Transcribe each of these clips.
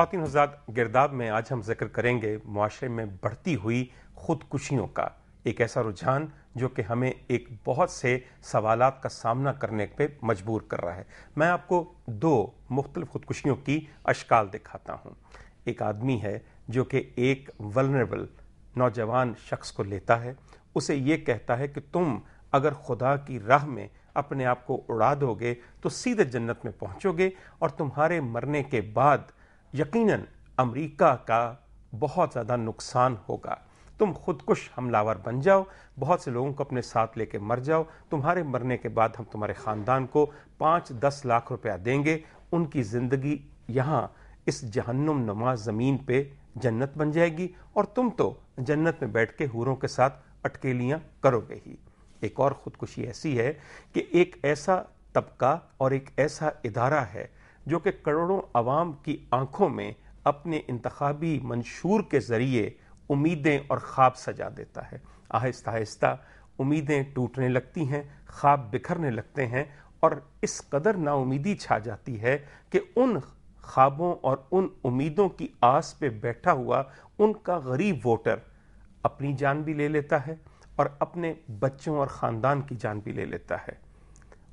खातिन हजरात गिरदाब में आज हम जिक्र करेंगे माशरे में बढ़ती हुई खुदकुशियों का एक ऐसा रुझान जो कि हमें एक बहुत से सवाल का सामना करने पर मजबूर कर रहा है मैं आपको दो मुख्तलिफ खुदकुशियों की अशकाल दिखाता हूँ एक आदमी है जो कि एक वलनरेबल नौजवान शख्स को लेता है उसे यह कहता है कि तुम अगर खुदा की राह में अपने आप को उड़ा दोगे तो सीधे जन्नत में पहुंचोगे और तुम्हारे मरने के बाद यकीनन अमेरिका का बहुत ज़्यादा नुकसान होगा तुम खुदकुश हमलावर बन जाओ बहुत से लोगों को अपने साथ लेके मर जाओ तुम्हारे मरने के बाद हम तुम्हारे ख़ानदान को पाँच दस लाख रुपया देंगे उनकी ज़िंदगी यहाँ इस जहन्नुम नमा ज़मीन पे जन्नत बन जाएगी और तुम तो जन्नत में बैठ के हूरों के साथ अटकेलियाँ करोगे ही एक और ख़ुदकुशी ऐसी है कि एक ऐसा तबका और एक ऐसा इदारा है जो कि करोड़ों आवाम की आंखों में अपने इंतबी मंशूर के ज़रिए उम्मीदें और ख्वाब सजा देता है आहिस्ता आहिस्ता उम्मीदें टूटने लगती हैं ख्वाब बिखरने लगते हैं और इस कदर नाउमीदी छा जाती है कि उन ख्वाबों और उन उम्मीदों की आस पे बैठा हुआ उनका गरीब वोटर अपनी जान भी ले लेता है और अपने बच्चों और ख़ानदान की जान भी ले लेता है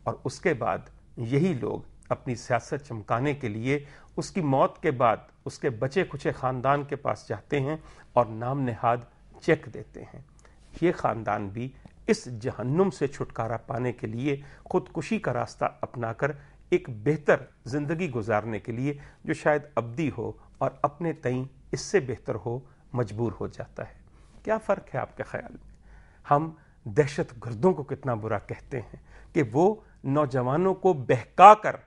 और उसके बाद यही लोग अपनी सियासत चमकाने के लिए उसकी मौत के बाद उसके बचे खुचे ख़ानदान के पास जाते हैं और नाम नहाद चेक देते हैं ये ख़ानदान भी इस जहन्नुम से छुटकारा पाने के लिए खुदकुशी का रास्ता अपनाकर एक बेहतर ज़िंदगी गुजारने के लिए जो शायद अबदी हो और अपने तई इससे बेहतर हो मजबूर हो जाता है क्या फ़र्क है आपके ख्याल में हम दहशत गर्दों को कितना बुरा कहते हैं कि वो नौजवानों को बहका कर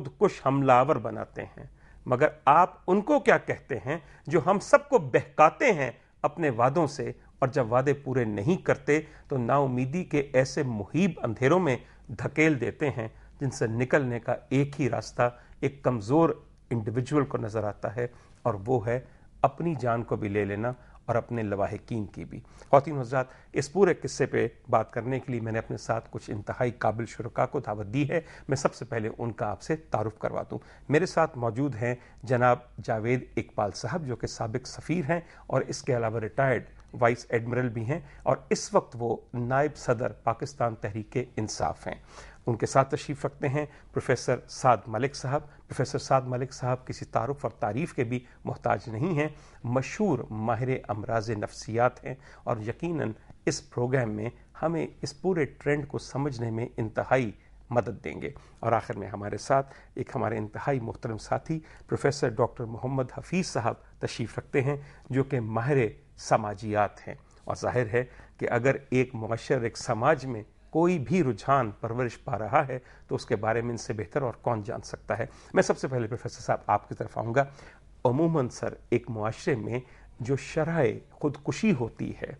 कुछ हमलावर बनाते हैं मगर आप उनको क्या कहते हैं जो हम सबको बहकाते हैं अपने वादों से और जब वादे पूरे नहीं करते तो नाउमीदी के ऐसे मुहिब अंधेरों में धकेल देते हैं जिनसे निकलने का एक ही रास्ता एक कमज़ोर इंडिविजुअल को नज़र आता है और वो है अपनी जान को भी ले लेना और अपने लवाहकिन की भी खातिन हजरात इस पूरे किस्से पे बात करने के लिए मैंने अपने साथ कुछ इंतहाई काबिल शुरा को दावत दी है मैं सबसे पहले उनका आपसे तारुफ करवा दूँ मेरे साथ मौजूद हैं जनाब जावेद इकबाल साहब जो कि सबक सफ़ीर हैं और इसके अलावा रिटायर्ड वाइस एडमिरल भी हैं और इस वक्त वो नायब सदर पाकिस्तान तहरीक इंसाफ हैं उनके साथ तशरीफ़ रखते हैं प्रोफेसर साद मलिक साहब प्रोफेसर साद मलिक साहब किसी तारफ़ और तारीफ़ के भी मोहताज नहीं हैं मशहूर माहिर अमराज नफ्सियात हैं और यकीन इस प्रोग्राम में हमें इस पूरे ट्रेंड को समझने में इंतहाई मदद देंगे और आखिर में हमारे साथ एक हमारे इंतहाई मोहतरम साथी प्रोफेसर डॉक्टर मोहम्मद हफीज़ साहब तशरीफ़ रखते हैं जो कि माहिर समाजियात हैं और जाहिर है कि अगर एक मशर एक समाज में कोई भी रुझान परवरिश पा रहा है तो उसके बारे में इनसे बेहतर और कौन जान सकता है मैं सबसे पहले प्रोफेसर साहब आपकी तरफ आऊँगा अमूमन सर एक माशरे में जो शराय खुदकुशी होती है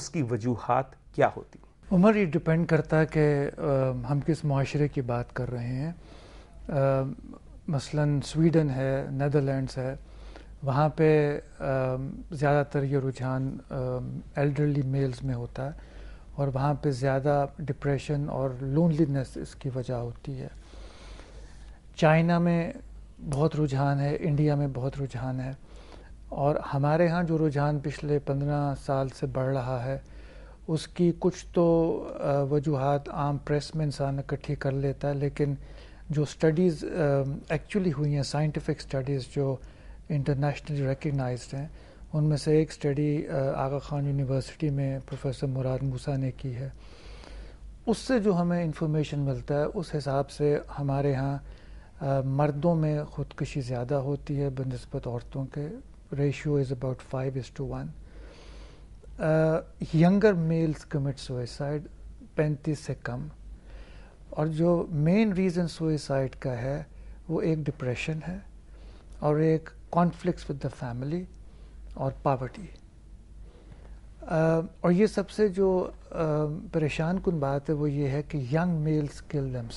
उसकी वजूहत क्या होती उमर ये डिपेंड करता है कि हम किस माशरे की बात कर रहे हैं आ, मसलन स्वीडन है नदरलैंड्स है वहाँ पे ज़्यादातर ये रुझान एल्डरली मेल्स में होता है और वहाँ पे ज़्यादा डिप्रेशन और लोनलीनेस इसकी वजह होती है चाइना में बहुत रुझान है इंडिया में बहुत रुझान है और हमारे यहाँ जो रुझान पिछले पंद्रह साल से बढ़ रहा है उसकी कुछ तो वजूहत आम प्रेस में इंसान इकट्ठी कर लेता है लेकिन जो स्टडीज़ एक्चुअली हुई हैं साइंटिफिक स्टडीज़ जो इंटरनेशनली रिकगनाइज हैं उनमें से एक स्टडी आगा खान यूनिवर्सिटी में प्रोफेसर मुराद मूसा ने की है उससे जो हमें इंफॉर्मेशन मिलता है उस हिसाब से हमारे यहाँ मर्दों में खुदकशी ज़्यादा होती है बनस्बत औरतों के ratio is about five is to one younger males commit suicide पैंतीस से कम और जो मेन रीज़न सुसाइड का है वो एक डिप्रेशन है और एक कॉन्फ्लिक्ट विद द फैमिली और पावर्टी और ये सबसे जो परेशान कन बात है वो ये है कि यंग मेल्स किल दम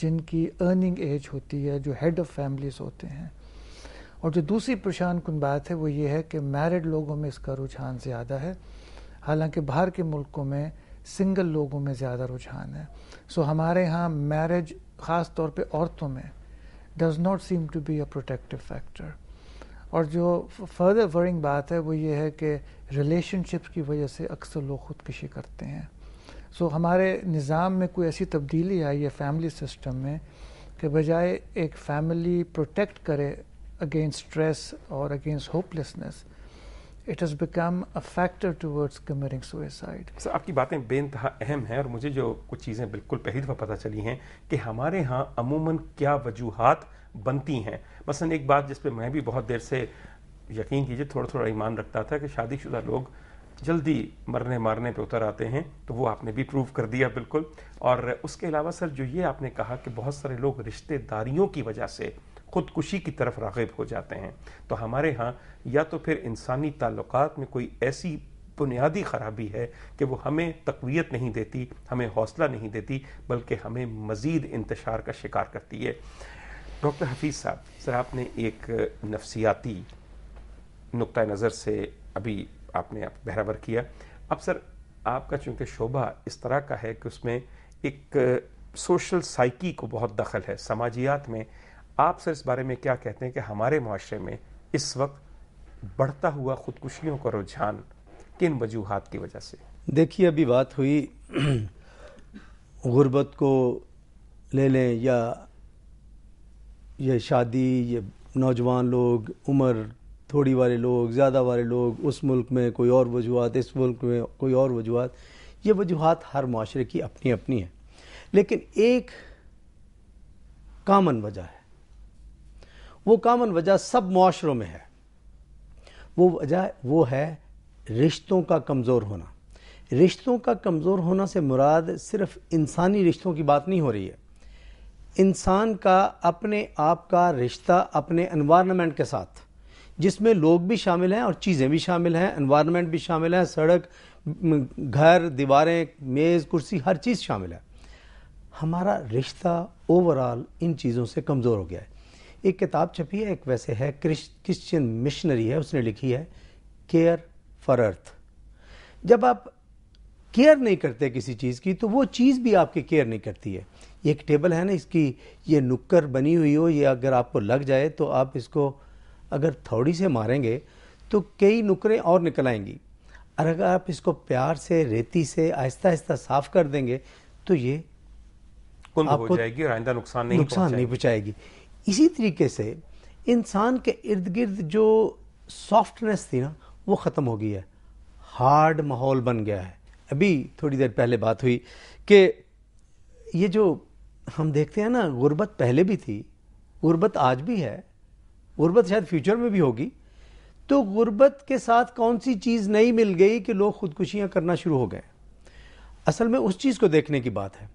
जिनकी अर्निंग एज होती है जो हेड ऑफ़ फैमिलीज होते हैं और जो दूसरी परेशान कन बात है वो ये है कि मैरिड लोगों में इसका रुझान ज़्यादा है हालांकि बाहर के मुल्कों में सिंगल लोगों में ज़्यादा रुझान है सो हमारे यहाँ मैरिज ख़ास तौर पे औरतों में does not seem to be a protective factor और जो फर्दर वरिंग बात है वो ये है कि रिलेशनशिप्स की वजह से अक्सर लोग ख़ुदकशी करते हैं सो हमारे निज़ाम में कोई ऐसी तब्दीली आई है फैमिली सिस्टम में कि बजाय एक फैमिली प्रोटेक्ट करे अगेंस्ट स्ट्रेस और against hopelessness it has become a factor towards committing suicide sir आपकी बातें बेनतहा अहम हैं और मुझे जो कुछ चीज़ें बिल्कुल पहली दफ़ा पता चली हैं कि हमारे यहाँ अमूमन क्या वजूहत बनती हैं मसलन एक बात जिस पर मैं भी बहुत देर से यकीन कीजिए थोड़ा थोड़ा ईमान रखता था कि शादीशुदा लोग जल्दी मरने मारने पे उतर आते हैं तो वो आपने भी प्रूव कर दिया बिल्कुल और उसके अलावा सर जो ये आपने कहा कि बहुत सारे लोग रिश्तेदारियों की वजह से ख़ुदकुशी की तरफ रागब हो जाते हैं तो हमारे यहाँ या तो फिर इंसानी ताल्लुकात में कोई ऐसी बुनियादी ख़राबी है कि वो हमें तकवीत नहीं देती हमें हौसला नहीं देती बल्कि हमें मज़ीद इंतशार का शिकार करती है डॉक्टर हफीज़ साहब सर आपने एक नफसियाती नुक़ नज़र से अभी आपने आप बहरावर किया अब सर आपका चूंकि शोबा इस तरह का है कि उसमें एक सोशल साइकी को बहुत दखल है समाजियात में आप सर इस बारे में क्या कहते हैं कि हमारे माशरे में इस वक्त बढ़ता हुआ ख़ुदकुशियों का रुझान किन वजूहत की वजह से देखिए अभी बात हुई गुर्बत को ले लें या ये शादी ये नौजवान लोग उम्र थोड़ी वाले लोग ज़्यादा वाले लोग उस मुल्क में कोई और वजूहत इस मुल्क में कोई और वजूहत ये वजूहत हर माशरे की अपनी अपनी है लेकिन एक कामन वजह है वो कामन वजह सब माशरों में है वो वजह वो है रिश्तों का कमज़ोर होना रिश्तों का कमज़ोर होना से मुराद सिर्फ़ इंसानी रिश्तों की बात नहीं हो रही है इंसान का अपने आप का रिश्ता अपने इन्वामेंट के साथ जिसमें लोग भी शामिल हैं और चीज़ें भी शामिल हैं एनवायरनमेंट भी शामिल हैं सड़क घर दीवारें मेज़ कुर्सी हर चीज़ शामिल है हमारा रिश्ता ओवरऑल इन चीज़ों से कमज़ोर हो गया है एक किताब छपी है एक वैसे है क्रिश्चियन मिशनरी है उसने लिखी है केयर फॉर अर्थ जब आप केयर नहीं करते किसी चीज़ की तो वो चीज़ भी आपकी केयर नहीं करती है एक टेबल है ना इसकी ये नुक्कर बनी हुई हो ये अगर आपको लग जाए तो आप इसको अगर थोड़ी से मारेंगे तो कई नुकरें और निकल आएंगी और अगर आप इसको प्यार से रेती से आहिस्ता आहिस्ता साफ कर देंगे तो ये आपको हो जाएगी और आइंदा नुकसान नहीं नुकसान नहीं पहुँचाएगी इसी तरीके से इंसान के इर्द गिर्द जो सॉफ्टनेस थी ना वो ख़त्म हो गई है हार्ड माहौल बन गया है अभी थोड़ी देर पहले बात हुई कि ये जो हम देखते हैं ना गुर्बत पहले भी थी गुर्बत आज भी है गुर्बत शायद फ्यूचर में भी होगी तो गुर्बत के साथ कौन सी चीज़ नहीं मिल गई कि लोग खुदकुशियाँ करना शुरू हो गए असल में उस चीज़ को देखने की बात है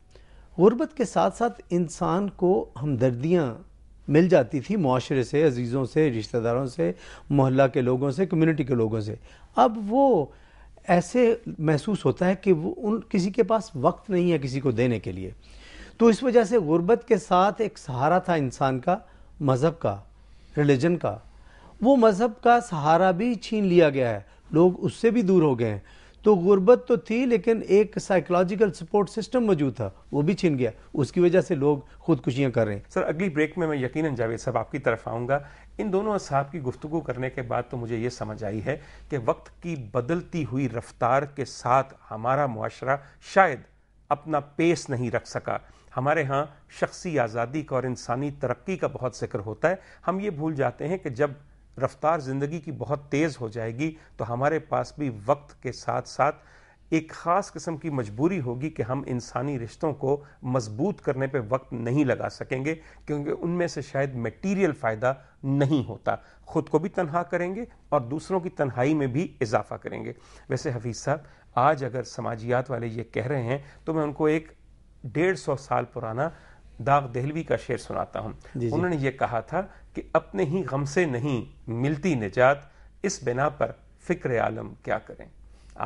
गुर्बत के साथ साथ इंसान को हमदर्दियाँ मिल जाती थी माशरे से अजीज़ों से रिश्तेदारों से मोहल्ला के लोगों से कम्युनिटी के लोगों से अब वो ऐसे महसूस होता है कि वो उन किसी के पास वक्त नहीं है किसी को देने के लिए तो इस वजह से गुर्बत के साथ एक सहारा था इंसान का मज़हब का रिलीजन का वो मज़हब का सहारा भी छीन लिया गया है लोग उससे भी दूर हो गए हैं तो गुरबत तो थी लेकिन एक साइकोलॉजिकल सपोर्ट सिस्टम मौजूद था वो भी छीन गया उसकी वजह से लोग खुदकुशियाँ कर रहे हैं सर अगली ब्रेक में मैं यकीन जावेद साहब आपकी तरफ आऊँगा इन दोनों साहब की गुफ्तु करने के बाद तो मुझे ये समझ आई है कि वक्त की बदलती हुई रफ्तार के साथ हमारा माशरा शायद अपना पेस नहीं रख सका हमारे यहाँ शख्सी आज़ादी का और इंसानी तरक्की का बहुत जिक्र होता है हम ये भूल जाते हैं कि जब रफ्तार ज़िंदगी की बहुत तेज़ हो जाएगी तो हमारे पास भी वक्त के साथ साथ एक ख़ास किस्म की मजबूरी होगी कि हम इंसानी रिश्तों को मजबूत करने पे वक्त नहीं लगा सकेंगे क्योंकि उनमें से शायद मटेरियल फ़ायदा नहीं होता ख़ुद को भी तनहा करेंगे और दूसरों की तनहाई में भी इजाफा करेंगे वैसे हफीज़ साहब आज अगर समाजियात वाले ये कह रहे हैं तो मैं उनको एक डेढ़ सौ साल पुराना दाग दहलवी का शेर सुनाता हूँ उन्होंने ये कहा था कि अपने ही गम से नहीं मिलती निजात इस बिना पर फ़िक्र आलम क्या करें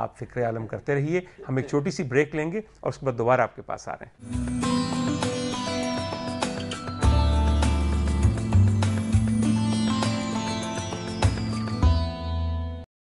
आप फ़िक्र आलम करते रहिए हम एक छोटी सी ब्रेक लेंगे और उसके बाद दोबारा आपके पास आ रहे हैं